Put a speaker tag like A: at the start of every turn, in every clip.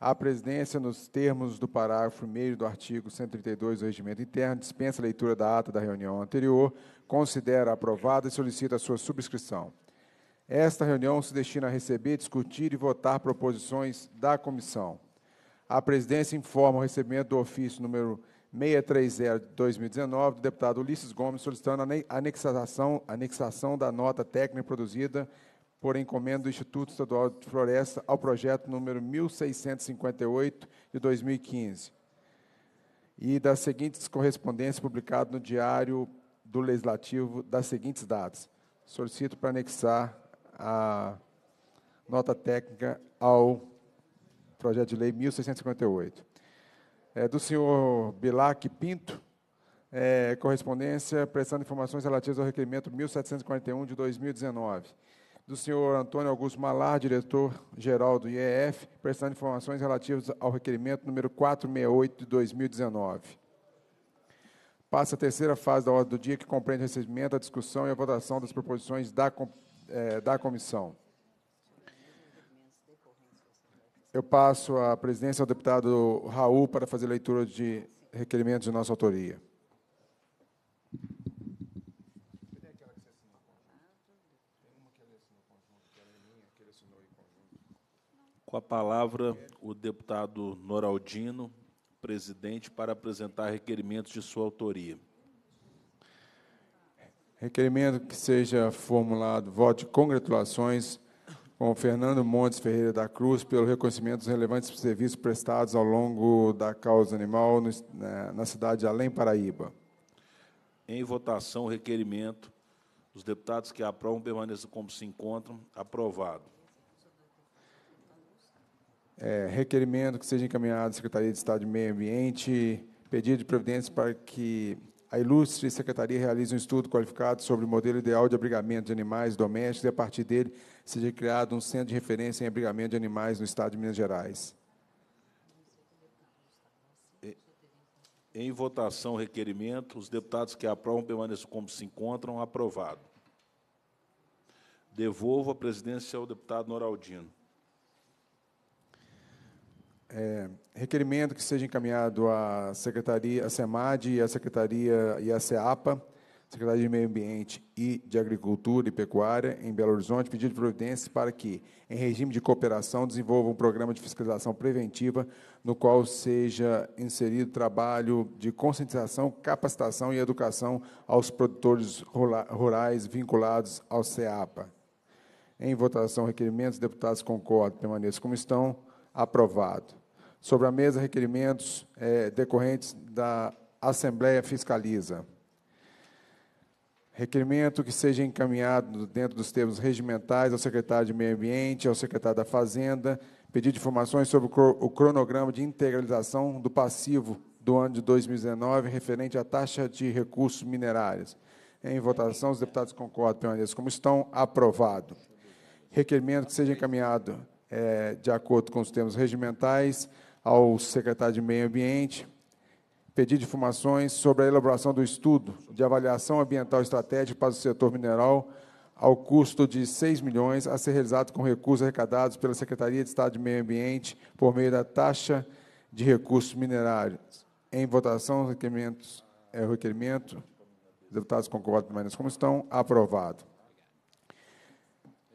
A: A presidência, nos termos do parágrafo 1 do artigo 132 do Regimento Interno, dispensa a leitura da ata da reunião anterior, considera aprovada e solicita a sua subscrição. Esta reunião se destina a receber, discutir e votar proposições da comissão. A presidência informa o recebimento do ofício número 630 de 2019 do deputado Ulisses Gomes solicitando a anexação, anexação da nota técnica produzida por encomenda do Instituto Estadual de Floresta ao projeto número 1658 de 2015 e das seguintes correspondências publicadas no Diário do Legislativo das seguintes datas. Solicito para anexar a nota técnica ao projeto de lei 1658. É, do senhor Bilac Pinto, é, correspondência prestando informações relativas ao requerimento 1741 de 2019 do senhor Antônio Augusto Malar, diretor-geral do IEF, prestando informações relativas ao requerimento número 468 de 2019. Passa a terceira fase da ordem do dia, que compreende o recebimento, a discussão e a votação das proposições da, eh, da comissão. Eu passo a presidência ao deputado Raul para fazer leitura de requerimentos de nossa autoria.
B: Com a palavra, o deputado Noraldino, presidente, para apresentar requerimentos de sua autoria.
A: Requerimento que seja formulado voto de congratulações com Fernando Montes Ferreira da Cruz pelo reconhecimento dos relevantes serviços prestados ao longo da causa animal na cidade de Além Paraíba.
B: Em votação, o requerimento. Os deputados que aprovam permaneçam como se encontram. Aprovado
A: é, requerimento que seja encaminhado à Secretaria de Estado de Meio Ambiente, pedido de providência para que a ilustre Secretaria realize um estudo qualificado sobre o modelo ideal de abrigamento de animais domésticos e, a partir dele, seja criado um centro de referência em abrigamento de animais no Estado de Minas Gerais.
B: Em votação, requerimento. Os deputados que aprovam permaneçam como se encontram. Aprovado. Devolvo a presidência ao deputado Noraldino.
A: É, requerimento que seja encaminhado à Secretaria, à SEMAD e à Secretaria e à SEAPA, Secretaria de Meio Ambiente e de Agricultura e Pecuária, em Belo Horizonte, pedido de providências para que, em regime de cooperação, desenvolva um programa de fiscalização preventiva no qual seja inserido trabalho de conscientização, capacitação e educação aos produtores rurais vinculados ao SEAPA. Em votação, requerimentos, deputados concordam, permaneçam como estão. Aprovado. Sobre a mesa, requerimentos é, decorrentes da Assembleia Fiscaliza. Requerimento que seja encaminhado dentro dos termos regimentais ao secretário de Meio Ambiente, ao secretário da Fazenda, pedido de informações sobre o cronograma de integralização do passivo do ano de 2019 referente à taxa de recursos minerários. Em votação, os deputados concordam, permaneçam como estão. Aprovado. Requerimento que seja encaminhado é, de acordo com os termos regimentais ao secretário de Meio Ambiente, pedi informações sobre a elaboração do estudo de avaliação ambiental estratégica para o setor mineral, ao custo de 6 milhões, a ser realizado com recursos arrecadados pela Secretaria de Estado de Meio Ambiente por meio da taxa de recursos minerários. Em votação, requerimentos, é, requerimento. Os deputados concordam, mas como estão? Aprovado.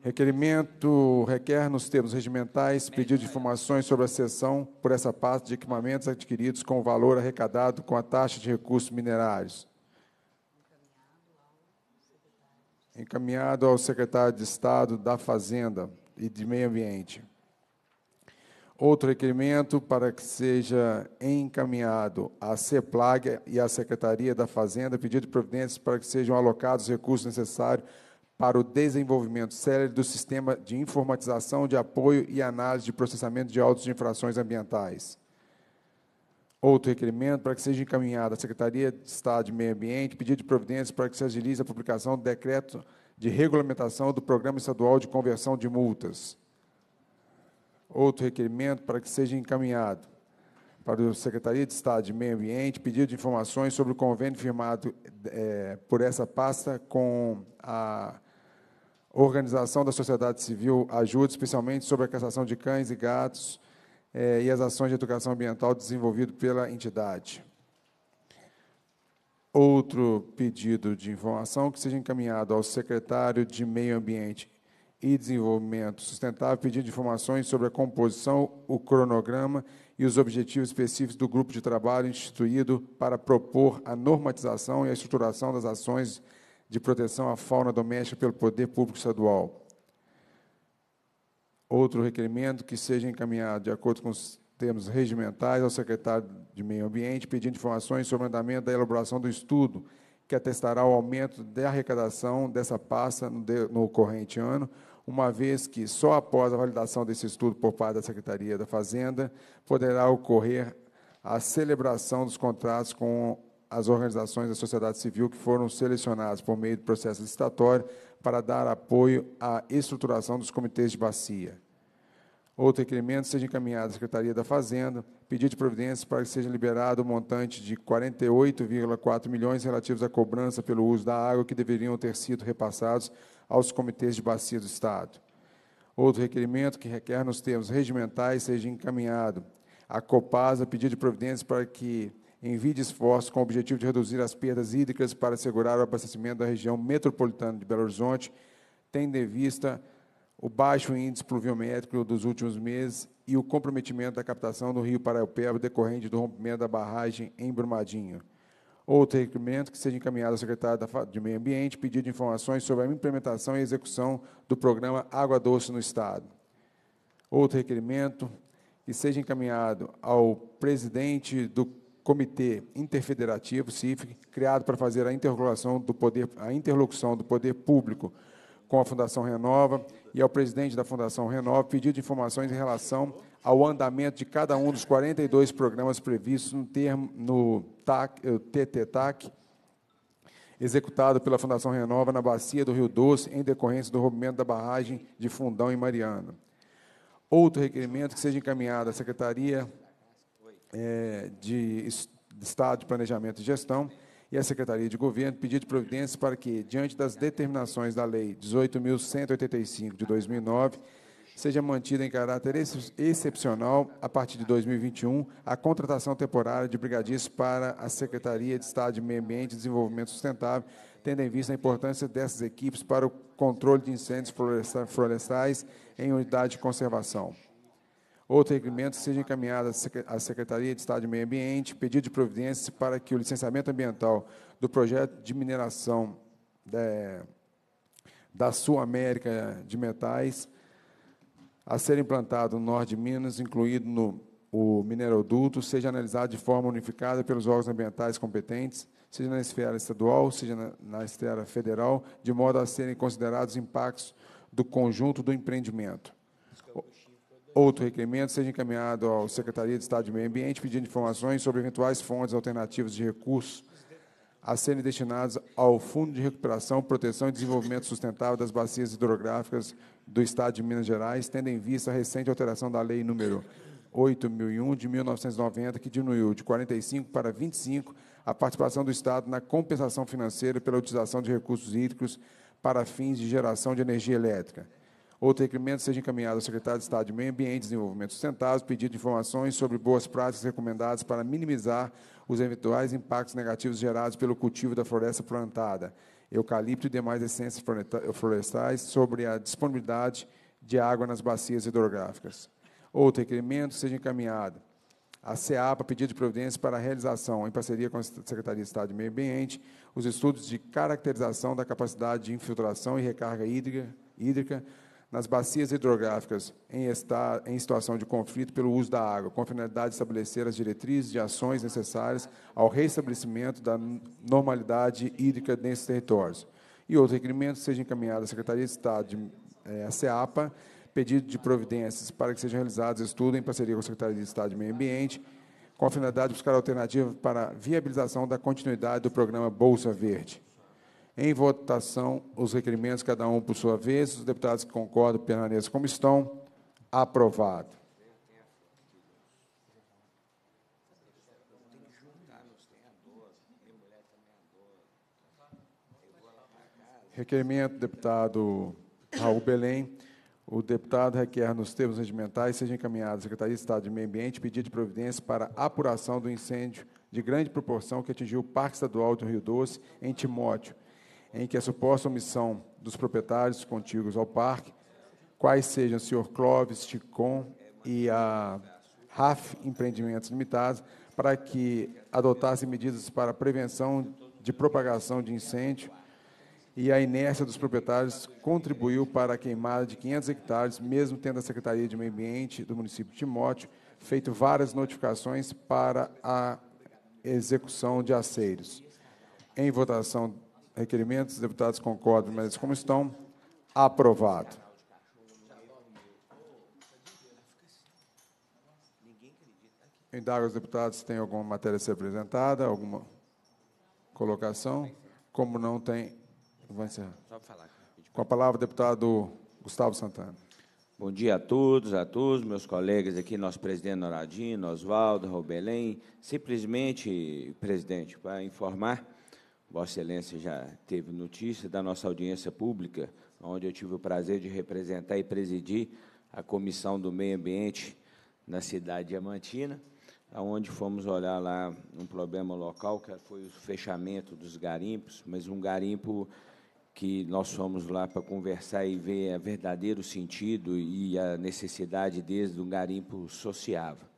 A: Requerimento requer, nos termos regimentais, pedido de informações sobre a cessão por essa parte de equipamentos adquiridos com o valor arrecadado com a taxa de recursos minerários. Encaminhado ao secretário de Estado da Fazenda e de Meio Ambiente. Outro requerimento para que seja encaminhado à CEPLAG e à Secretaria da Fazenda pedido de providências para que sejam alocados os recursos necessários para o desenvolvimento célere do sistema de informatização de apoio e análise de processamento de autos de infrações ambientais. Outro requerimento para que seja encaminhada à Secretaria de Estado de Meio Ambiente pedido de providências para que se agilize a publicação do decreto de regulamentação do Programa Estadual de Conversão de Multas. Outro requerimento para que seja encaminhado para a Secretaria de Estado de Meio Ambiente pedido de informações sobre o convênio firmado é, por essa pasta com a organização da sociedade civil ajude, especialmente sobre a cassação de cães e gatos eh, e as ações de educação ambiental desenvolvidas pela entidade. Outro pedido de informação que seja encaminhado ao secretário de Meio Ambiente e Desenvolvimento Sustentável, pedindo informações sobre a composição, o cronograma e os objetivos específicos do grupo de trabalho instituído para propor a normatização e a estruturação das ações de de proteção à fauna doméstica pelo Poder Público Estadual. Outro requerimento que seja encaminhado, de acordo com os termos regimentais, ao secretário de Meio Ambiente, pedindo informações sobre o andamento da elaboração do estudo que atestará o aumento da arrecadação dessa pasta no, no corrente ano, uma vez que só após a validação desse estudo por parte da Secretaria da Fazenda poderá ocorrer a celebração dos contratos com as organizações da sociedade civil que foram selecionadas por meio do processo licitatório para dar apoio à estruturação dos comitês de bacia. Outro requerimento seja encaminhado à Secretaria da Fazenda, pedido de providência para que seja liberado o um montante de 48,4 milhões relativos à cobrança pelo uso da água que deveriam ter sido repassados aos comitês de bacia do Estado. Outro requerimento que requer nos termos regimentais seja encaminhado à Copasa, pedido de providência para que envide esforços com o objetivo de reduzir as perdas hídricas para assegurar o abastecimento da região metropolitana de Belo Horizonte, tendo em vista o baixo índice pluviométrico dos últimos meses e o comprometimento da captação do rio Paraupeba decorrente do rompimento da barragem em Brumadinho. Outro requerimento que seja encaminhado ao secretário de Meio Ambiente pedido de informações sobre a implementação e execução do programa Água Doce no Estado. Outro requerimento que seja encaminhado ao presidente do Comitê Interfederativo, CIF, criado para fazer a interlocução do poder, a interlocução do poder público com a Fundação Renova e ao presidente da Fundação Renova pedido de informações em relação ao andamento de cada um dos 42 programas previstos no, termo, no TAC, eh, TTTAC, executado pela Fundação Renova na bacia do Rio Doce, em decorrência do rompimento da barragem de Fundão e Mariana. Outro requerimento que seja encaminhado à Secretaria é, de Estado de Planejamento e Gestão e a Secretaria de Governo pedido providências para que, diante das determinações da Lei 18.185 de 2009, seja mantida em caráter ex excepcional, a partir de 2021, a contratação temporária de brigadistas para a Secretaria de Estado de Meio Ambiente e Desenvolvimento Sustentável, tendo em vista a importância dessas equipes para o controle de incêndios florestais em unidade de conservação. Outro requerimento seja encaminhado à Secretaria de Estado de Meio Ambiente, pedido de providência para que o licenciamento ambiental do projeto de mineração é, da, da Sul América de Metais a ser implantado no norte de Minas, incluído no o mineroduto, seja analisado de forma unificada pelos órgãos ambientais competentes, seja na esfera estadual, seja na, na esfera federal, de modo a serem considerados impactos do conjunto do empreendimento. Outro requerimento seja encaminhado ao Secretaria de Estado de Meio Ambiente pedindo informações sobre eventuais fontes alternativas de recursos a serem destinados ao Fundo de Recuperação, Proteção e Desenvolvimento Sustentável das Bacias Hidrográficas do Estado de Minas Gerais, tendo em vista a recente alteração da Lei número 8.001 de 1990, que diminuiu de 45 para 25 a participação do Estado na compensação financeira pela utilização de recursos hídricos para fins de geração de energia elétrica. Outro requerimento seja encaminhado ao secretário de Estado de Meio Ambiente e Desenvolvimento Sustentável, pedido de informações sobre boas práticas recomendadas para minimizar os eventuais impactos negativos gerados pelo cultivo da floresta plantada, eucalipto e demais essências florestais, sobre a disponibilidade de água nas bacias hidrográficas. Outro requerimento seja encaminhado à CEAPA pedido de providência para a realização, em parceria com a Secretaria de Estado de Meio Ambiente, os estudos de caracterização da capacidade de infiltração e recarga hídrica, hídrica nas bacias hidrográficas em, estar, em situação de conflito pelo uso da água, com a finalidade de estabelecer as diretrizes de ações necessárias ao reestabelecimento da normalidade hídrica nesses territórios. E outro requerimento seja encaminhado à Secretaria de Estado, de, eh, a SEAPA, pedido de providências para que sejam realizados estudos em parceria com a Secretaria de Estado de Meio Ambiente, com a finalidade de buscar alternativas para a viabilização da continuidade do programa Bolsa Verde. Em votação, os requerimentos, cada um por sua vez. Os deputados que concordam permaneçam como estão. Aprovado. Requerimento, deputado Raul Belém. O deputado requer, nos termos regimentais, seja encaminhado à Secretaria de Estado de Meio Ambiente pedido de providência para apuração do incêndio de grande proporção que atingiu o Parque Estadual do Rio Doce, em Timóteo, em que a suposta omissão dos proprietários contíguos ao parque, quais sejam o Sr. Clóvis Ticon e a RAF Empreendimentos Limitados, para que adotassem medidas para prevenção de propagação de incêndio e a inércia dos proprietários contribuiu para a queimada de 500 hectares, mesmo tendo a Secretaria de Meio Ambiente do município de Timóteo feito várias notificações para a execução de aceiros. Em votação requerimentos, os deputados concordam, mas como estão? Aprovado. Indago os deputados se tem alguma matéria a ser apresentada, alguma colocação. Como não tem, vou encerrar. Com a palavra, o deputado Gustavo Santana.
C: Bom dia a todos, a todos, meus colegas aqui, nosso presidente Noradino, Oswaldo, Robelém. Simplesmente, presidente, para informar Vossa Excelência já teve notícia da nossa audiência pública, onde eu tive o prazer de representar e presidir a Comissão do Meio Ambiente na cidade de Amantina, onde fomos olhar lá um problema local, que foi o fechamento dos garimpos, mas um garimpo que nós fomos lá para conversar e ver o verdadeiro sentido e a necessidade desde um garimpo sociável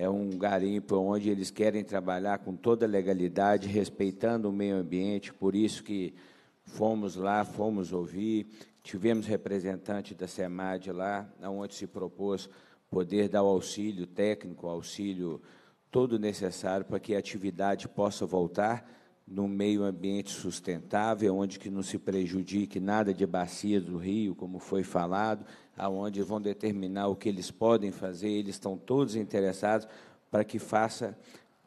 C: é um garimpo onde eles querem trabalhar com toda legalidade, respeitando o meio ambiente, por isso que fomos lá, fomos ouvir, tivemos representante da SEMAD lá, onde se propôs poder dar o auxílio técnico, o auxílio todo necessário para que a atividade possa voltar, no meio ambiente sustentável, onde que não se prejudique nada de bacia do rio, como foi falado, aonde vão determinar o que eles podem fazer, eles estão todos interessados para que faça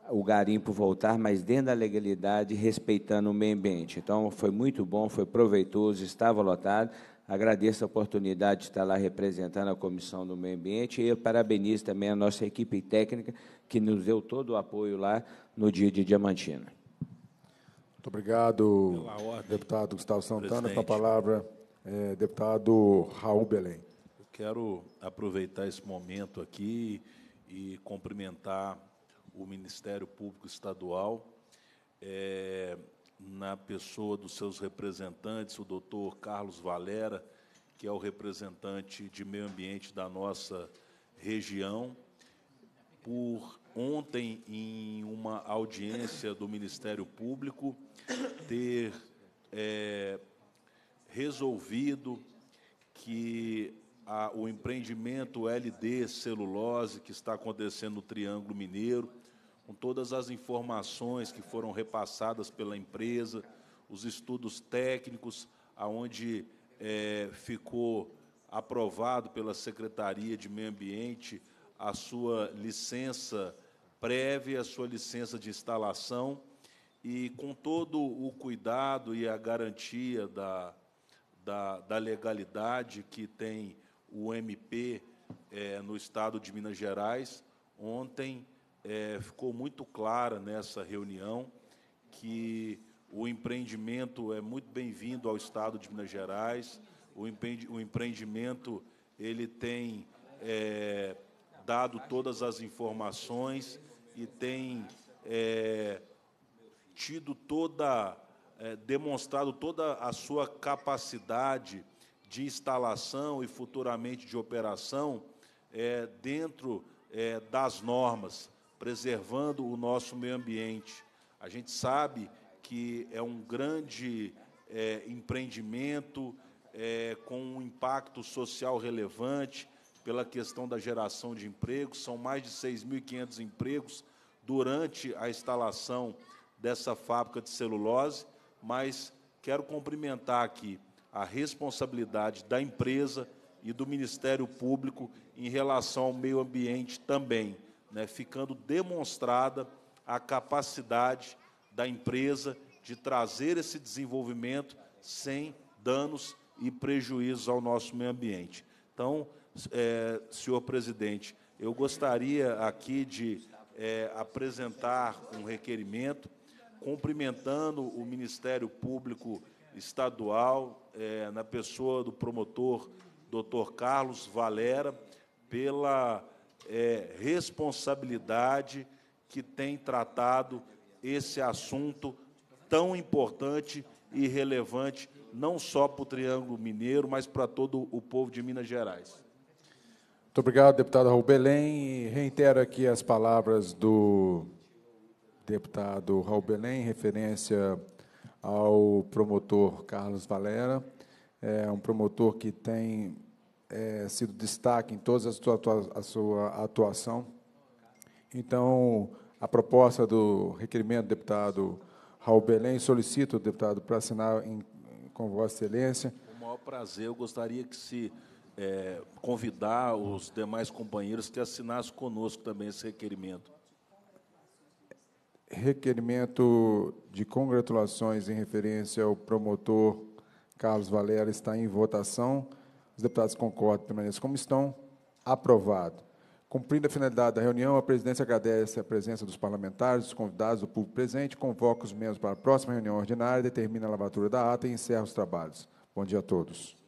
C: o garimpo voltar, mas dentro da legalidade, respeitando o meio ambiente. Então, foi muito bom, foi proveitoso, estava lotado. Agradeço a oportunidade de estar lá representando a Comissão do Meio Ambiente e parabenizo também a nossa equipe técnica, que nos deu todo o apoio lá no dia de Diamantina.
A: Muito obrigado, deputado Gustavo Santana. Com a palavra, é, deputado Raul Belém.
B: Eu quero aproveitar esse momento aqui e cumprimentar o Ministério Público Estadual, é, na pessoa dos seus representantes, o doutor Carlos Valera, que é o representante de meio ambiente da nossa região, por ontem, em uma audiência do Ministério Público, ter é, resolvido que a, o empreendimento LD Celulose, que está acontecendo no Triângulo Mineiro, com todas as informações que foram repassadas pela empresa, os estudos técnicos, aonde é, ficou aprovado pela Secretaria de Meio Ambiente a sua licença prévia, a sua licença de instalação, e com todo o cuidado e a garantia da, da, da legalidade que tem o MP é, eh, no estado de Minas Gerais, ontem é, ficou muito clara nessa reunião que o empreendimento é muito bem-vindo ao estado de Minas Gerais, o empreendimento ele tem é, dado todas as informações e tem é, tido toda, é, demonstrado toda a sua capacidade de instalação e futuramente de operação é, dentro é, das normas, preservando o nosso meio ambiente. A gente sabe que é um grande é, empreendimento é, com um impacto social relevante pela questão da geração de empregos, são mais de 6.500 empregos durante a instalação dessa fábrica de celulose, mas quero cumprimentar aqui a responsabilidade da empresa e do Ministério Público em relação ao meio ambiente também, né, ficando demonstrada a capacidade da empresa de trazer esse desenvolvimento sem danos e prejuízos ao nosso meio ambiente. Então, é, senhor presidente, eu gostaria aqui de é, apresentar um requerimento cumprimentando o Ministério Público Estadual, é, na pessoa do promotor Dr. Carlos Valera, pela é, responsabilidade que tem tratado esse assunto tão importante e relevante, não só para o Triângulo Mineiro, mas para todo o povo de Minas Gerais.
A: Muito obrigado, deputado Raul Belém. reitero aqui as palavras do deputado Raul Belém, em referência ao promotor Carlos Valera. É um promotor que tem é, sido destaque em toda a sua atuação. Então, a proposta do requerimento do deputado Raul Belém, solicito o deputado para assinar em, com Vossa Excelência.
B: Com o maior prazer, eu gostaria que se é, convidar os demais companheiros que assinassem conosco também esse requerimento.
A: Requerimento de congratulações em referência ao promotor Carlos Valera está em votação. Os deputados concordam, permaneçam como estão. Aprovado. Cumprindo a finalidade da reunião, a presidência agradece a presença dos parlamentares, dos convidados, do público presente, convoca os membros para a próxima reunião ordinária, determina a lavatura da ata e encerra os trabalhos. Bom dia a todos.